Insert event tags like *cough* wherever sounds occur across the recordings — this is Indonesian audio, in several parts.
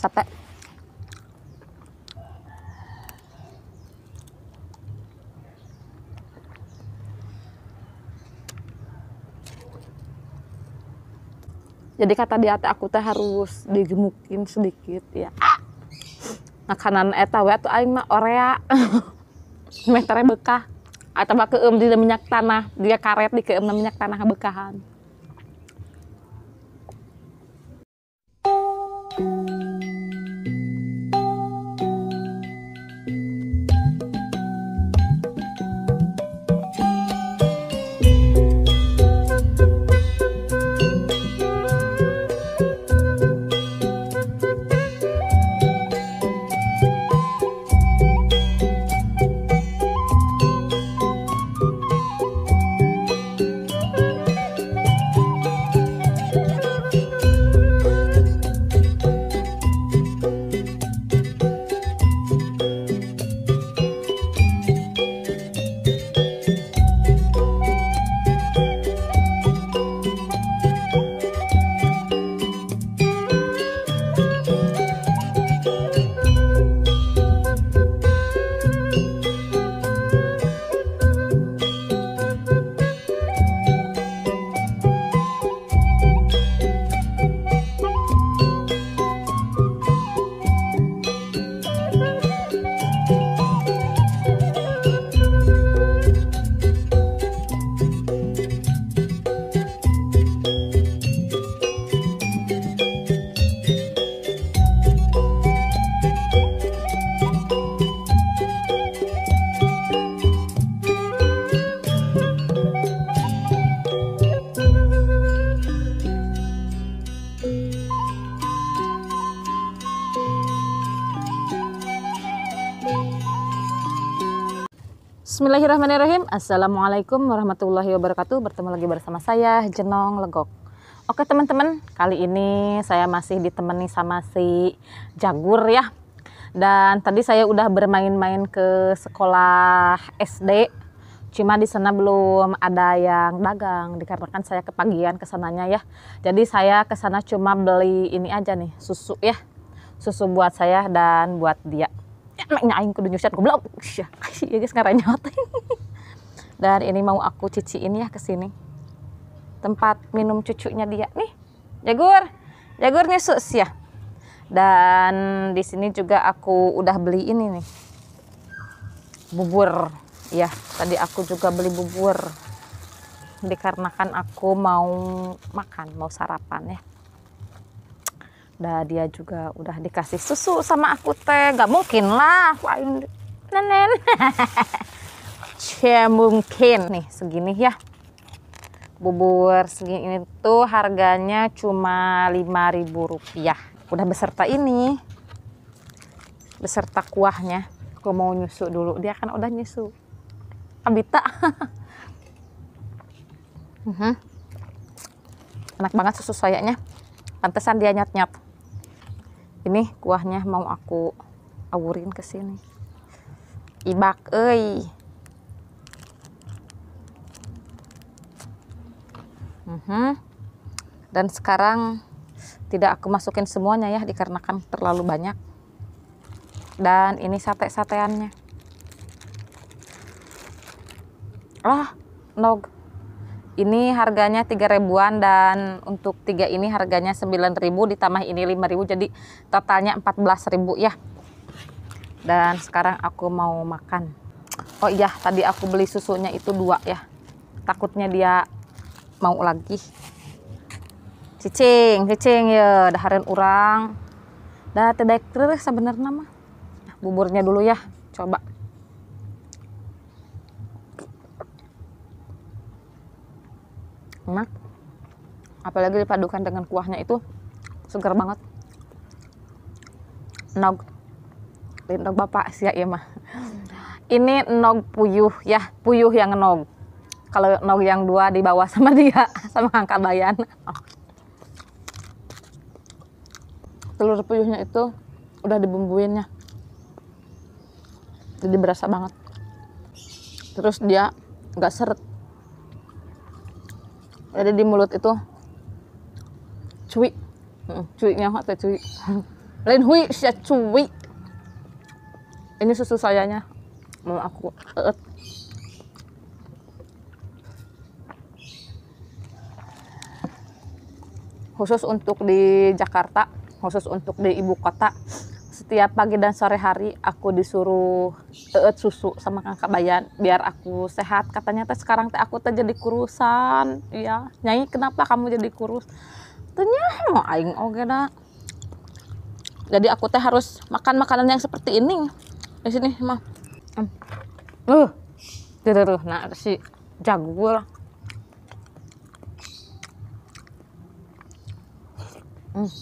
sate jadi kata di atas aku teh harus digemukin sedikit ya makanan eta we atuh aing mah orea *laughs* meternya bekah atau pakai um di minyak tanah dia karet di ke um minyak tanah bekahan Bismillahirrahmanirrahim. Assalamualaikum warahmatullahi wabarakatuh. Bertemu lagi bersama saya Jenong Legok. Oke teman-teman, kali ini saya masih ditemani sama si Jagur ya. Dan tadi saya udah bermain-main ke sekolah SD. Cuma di sana belum ada yang dagang dikarenakan saya kepagian kesananya ya. Jadi saya kesana cuma beli ini aja nih, susu ya. Susu buat saya dan buat dia maknya aing kudu nyusat goblok ya guys ngaranya *laughs* dan ini mau aku ciciin ya ke sini tempat minum cucunya dia nih jagur jagur sih ya dan di sini juga aku udah beli ini nih bubur ya tadi aku juga beli bubur dikarenakan aku mau makan mau sarapan ya Udah dia juga udah dikasih susu sama aku teh. Gak mungkin lah. nenen. *laughs* Cie mungkin. Nih segini ya. Bubur segini tuh harganya cuma rp rupiah. Udah beserta ini. Beserta kuahnya. Aku mau nyusu dulu. Dia kan udah nyusu. Abita. uh *laughs* enak banget susu soyanya pantesan dia nyat-nyat ini kuahnya mau aku awurin ke sini ibak euy uhum. dan sekarang tidak aku masukin semuanya ya dikarenakan terlalu banyak dan ini sate-sateannya ah nog ini harganya 3 ribuan dan untuk tiga ini harganya 9 ribu ditambah ini 5 ribu jadi totalnya 14 ribu ya dan sekarang aku mau makan oh iya tadi aku beli susunya itu dua ya takutnya dia mau lagi cicing cicing ya daharin orang dah tidak terus sebenarnya mah nah, buburnya dulu ya coba enak apalagi dipadukan dengan kuahnya itu segar banget nog nog bapak sih ya iya, mah ini nog puyuh ya puyuh yang nog kalau nog yang dua di bawah *laughs* sama dia sama angkat bayan telur puyuhnya itu udah dibumbuinnya jadi berasa banget terus dia nggak seret ada di mulut itu cuy hmm, cuy nyawa teh cuy *laughs* lain hui sih cuy ini susu sayanya mau aku eh, eh. khusus untuk di Jakarta khusus untuk di ibu kota setiap pagi dan sore hari aku disuruh teet susu sama kakak Bayan biar aku sehat katanya teh sekarang teh aku teh jadi kurusan ya nyanyi kenapa kamu jadi kurus ternyata mau aing oke dah jadi aku teh harus makan makanan yang seperti ini di sini mah uh terus nah si jagur hmm.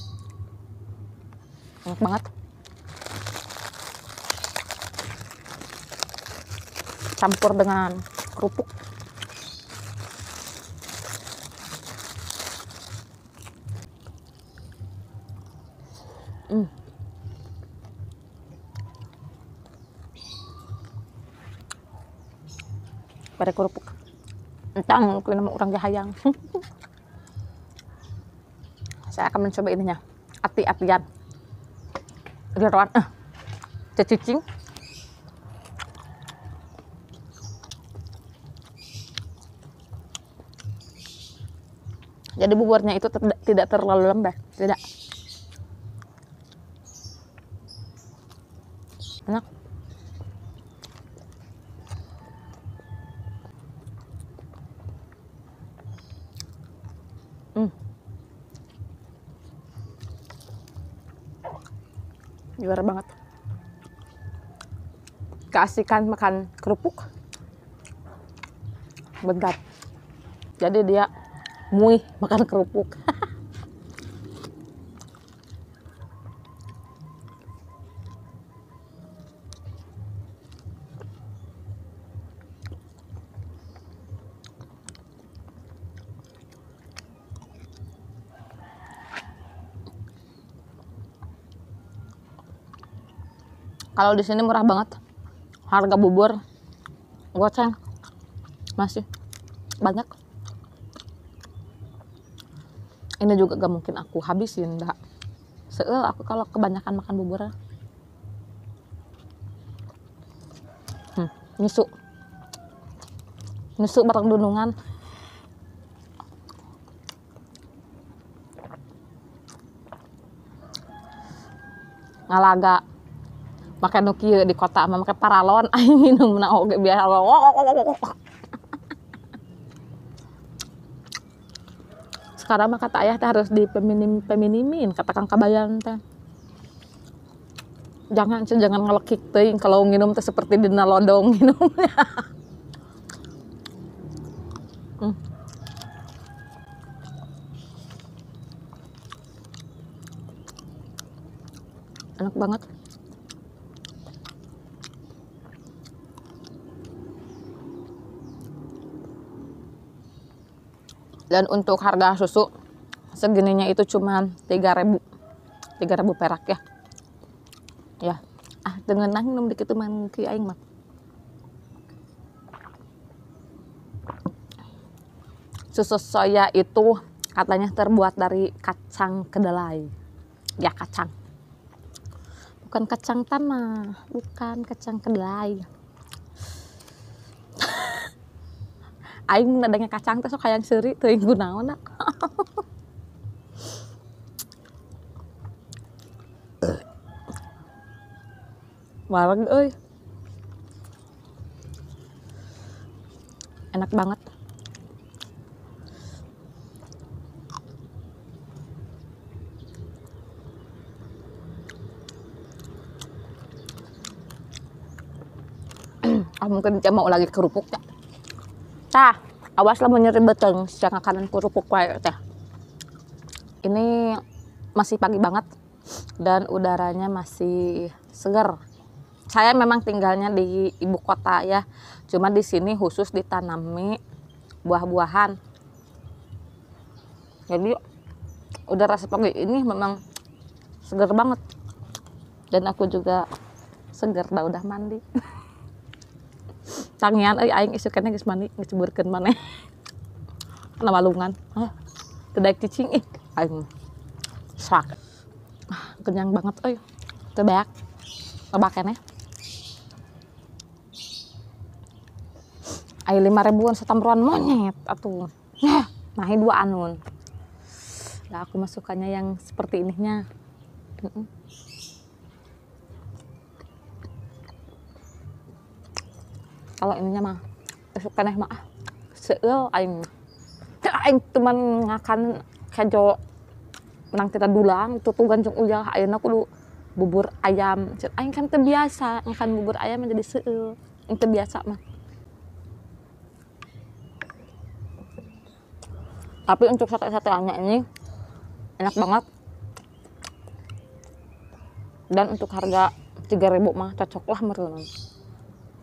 enak banget campur dengan kerupuk hmm. pada kerupuk entang kuih nama orang jahayang *laughs* saya akan mencoba ininya ati-atian jeroan eh cacing Jadi buburnya itu tidak, terlalu lembek, tidak. Enak. Hmm. Juara banget. Keasikan makan kerupuk. Bentar. Jadi dia mui makan kerupuk kalau di sini murah banget harga bubur goceng masih banyak ini juga gak mungkin aku habisin enggak seel eh, aku kalau kebanyakan makan bubur ah. hmm, nyusu nyusu bareng dunungan ngalaga pakai nuki di kota mah pakai paralon ayo *laughs* minum nah oke biasa sekarang mah kata ayah teh harus dipeminim peminimin kata kang kabayan teh jangan cen jangan ngelekik teh kalau nginum teh seperti di nalodong minumnya *laughs* hmm. enak banget dan untuk harga susu segininya itu cuma 3000 3000 perak ya ya ah dengan nang nom dikit man ki aing mah susu soya itu katanya terbuat dari kacang kedelai ya kacang bukan kacang tanah bukan kacang kedelai aing nadanya kacang teh sok hayang seuri teu aing gunaon *laughs* Walang euy. Enak banget. ah mungkin dia mau lagi ya tah awas lah beteng. sedang kanan kerupuk wae teh ini masih pagi banget dan udaranya masih segar saya memang tinggalnya di ibu kota ya cuma di sini khusus ditanami buah-buahan jadi udara sepagi ini memang segar banget dan aku juga segar udah mandi *laughs* tangian eh aing isuk kene geus mani geus ceburkeun maneh kana walungan ah kedai cicing ih aing sak kenyang banget euy teu beak lebak kene ayo lima ribuan setamruan monyet atuh nah nahi dua anun Lah aku masukannya yang seperti ininya mm -mm. kalau ininya mah karena mah ah aing aing teman ngakan kejo menang kita dulang tuh gancung aing aku lu bubur ayam aing kan terbiasa ngakan bubur ayam menjadi seul, yang terbiasa mah tapi untuk sate-sateannya ini enak banget dan untuk harga 3000 mah cocok lah menurut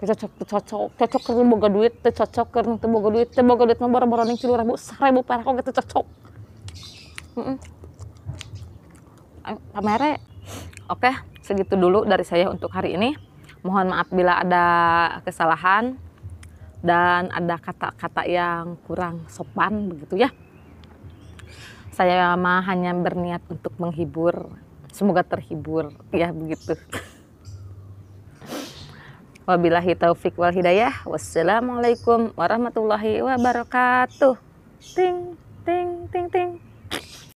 cocok cocok cocok ke boga duit teh cocok ke teu boga duit teh boga duit mah boro-boro ning 3000 1000 perak kok gitu cocok heeh -mm. oke segitu dulu dari saya untuk hari ini mohon maaf bila ada kesalahan dan ada kata-kata yang kurang sopan begitu ya saya mah hanya berniat untuk menghibur semoga terhibur ya begitu Wabillahi taufik wal hidayah. Wassalamualaikum warahmatullahi wabarakatuh. Ting ting ting ting.